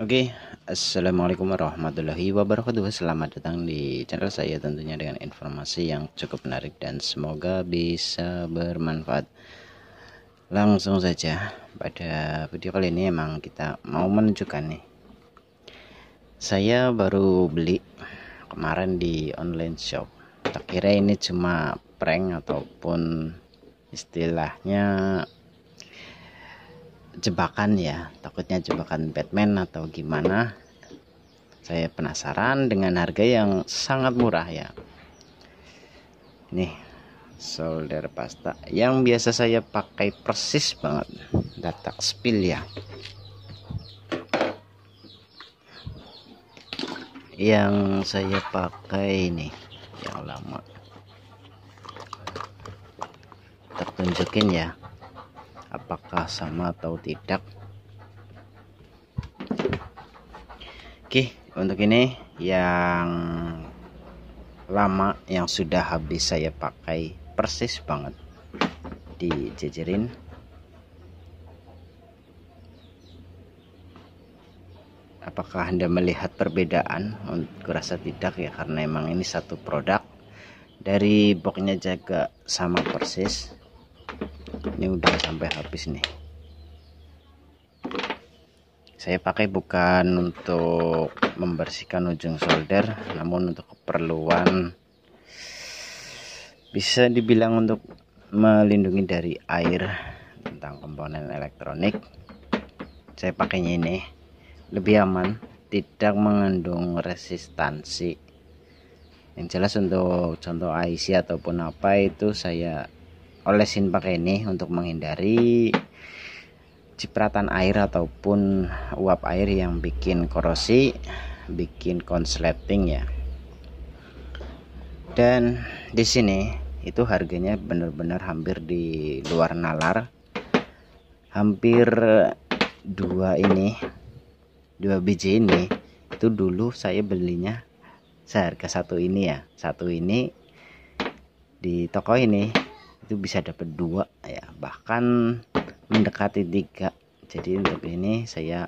Oke, okay. assalamualaikum warahmatullahi wabarakatuh. Selamat datang di channel saya, tentunya dengan informasi yang cukup menarik dan semoga bisa bermanfaat. Langsung saja, pada video kali ini emang kita mau menunjukkan nih. Saya baru beli kemarin di online shop. Tak kira ini cuma prank ataupun istilahnya jebakan ya takutnya jebakan Batman atau gimana saya penasaran dengan harga yang sangat murah ya nih solder pasta yang biasa saya pakai persis banget datak spill ya yang saya pakai ini yang lama tertunjukin ya apakah sama atau tidak oke untuk ini yang lama yang sudah habis saya pakai persis banget dijejerin apakah anda melihat perbedaan kurasa tidak ya karena emang ini satu produk dari boxnya jaga sama persis ini udah sampai habis nih saya pakai bukan untuk membersihkan ujung solder namun untuk keperluan bisa dibilang untuk melindungi dari air tentang komponen elektronik saya pakainya ini lebih aman tidak mengandung resistansi yang jelas untuk contoh IC ataupun apa itu saya olesin pakai ini untuk menghindari cipratan air ataupun uap air yang bikin korosi bikin konsleting ya dan di sini itu harganya benar-benar hampir di luar nalar hampir dua ini dua biji ini itu dulu saya belinya seharga satu ini ya satu ini di toko ini itu bisa dapat dua ya bahkan mendekati tiga jadi untuk ini saya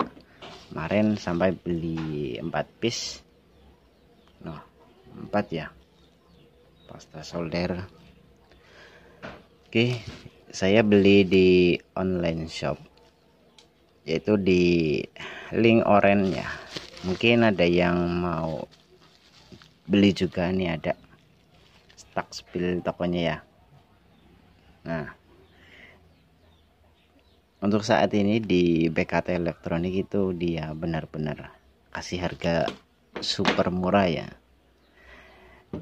kemarin sampai beli empat piece nah empat ya pasta solder oke saya beli di online shop yaitu di link orange ya mungkin ada yang mau beli juga nih ada stuck spill tokonya ya Nah, untuk saat ini di BKT elektronik itu dia benar-benar kasih harga super murah ya.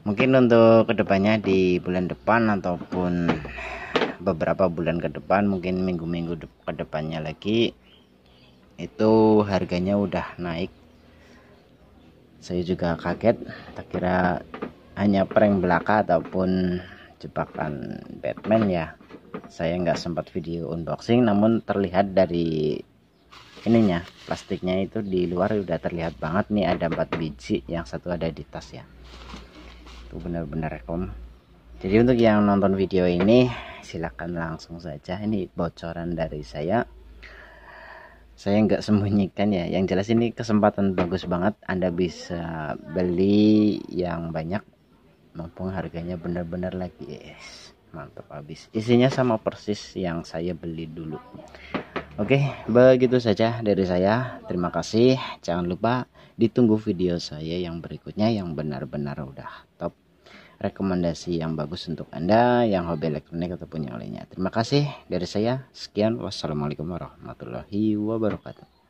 Mungkin untuk kedepannya di bulan depan ataupun beberapa bulan ke depan mungkin minggu-minggu kedepannya lagi itu harganya udah naik saya juga kaget tak kira hanya prank belaka ataupun jebakan Batman ya saya nggak sempat video unboxing namun terlihat dari ininya plastiknya itu di luar udah terlihat banget nih ada empat biji yang satu ada di tas ya itu benar-benar rekom jadi untuk yang nonton video ini silahkan langsung saja ini bocoran dari saya saya nggak sembunyikan ya yang jelas ini kesempatan bagus banget Anda bisa beli yang banyak mumpung harganya benar-benar lagi yes mantap habis isinya sama persis yang saya beli dulu oke begitu saja dari saya terima kasih jangan lupa ditunggu video saya yang berikutnya yang benar-benar udah top rekomendasi yang bagus untuk anda yang hobi elektronik ataupun yang lainnya terima kasih dari saya sekian wassalamualaikum warahmatullahi wabarakatuh